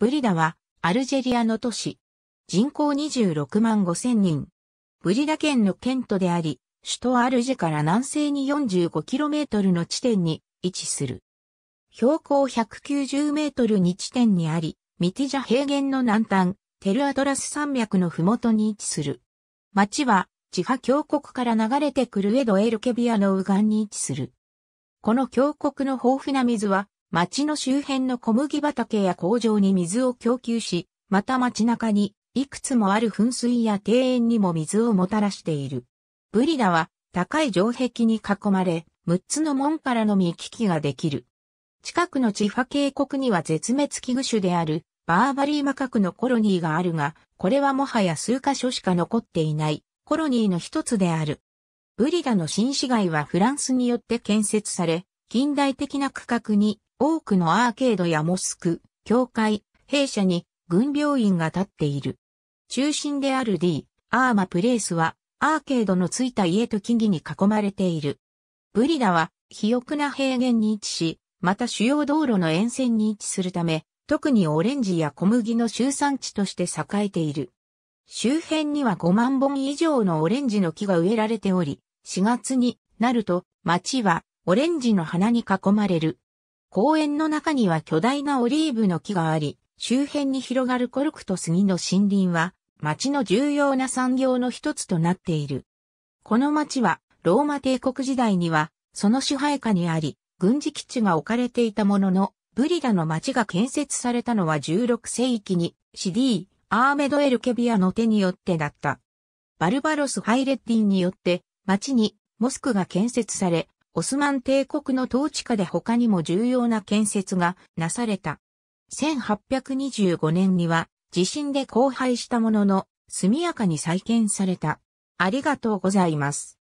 ブリダは、アルジェリアの都市。人口26万5千人。ブリダ県の県都であり、首都アルジェから南西に 45km の地点に位置する。標高 190m に地点にあり、ミティジャ平原の南端、テルアトラス山脈の麓に位置する。町は、地波峡谷から流れてくるエドエルケビアの右岸に位置する。この峡谷の豊富な水は、町の周辺の小麦畑や工場に水を供給し、また町中にいくつもある噴水や庭園にも水をもたらしている。ブリダは高い城壁に囲まれ、6つの門からの見聞きができる。近くのチファ渓谷には絶滅危惧種であるバーバリーマカクのコロニーがあるが、これはもはや数箇所しか残っていないコロニーの一つである。ブリダの新市街はフランスによって建設され、近代的な区画に多くのアーケードやモスク、教会、兵舎に軍病院が建っている。中心である D、アーマプレイスは、アーケードのついた家と木々に囲まれている。ブリダは、肥沃な平原に位置し、また主要道路の沿線に位置するため、特にオレンジや小麦の集産地として栄えている。周辺には5万本以上のオレンジの木が植えられており、4月になると、町はオレンジの花に囲まれる。公園の中には巨大なオリーブの木があり、周辺に広がるコルクと杉の森林は、町の重要な産業の一つとなっている。この町は、ローマ帝国時代には、その支配下にあり、軍事基地が置かれていたものの、ブリダの町が建設されたのは16世紀に、シディ、アーメドエル・ケビアの手によってだった。バルバロス・ハイレッディンによって、町にモスクが建設され、オスマン帝国の統治下で他にも重要な建設がなされた。1825年には地震で荒廃したものの速やかに再建された。ありがとうございます。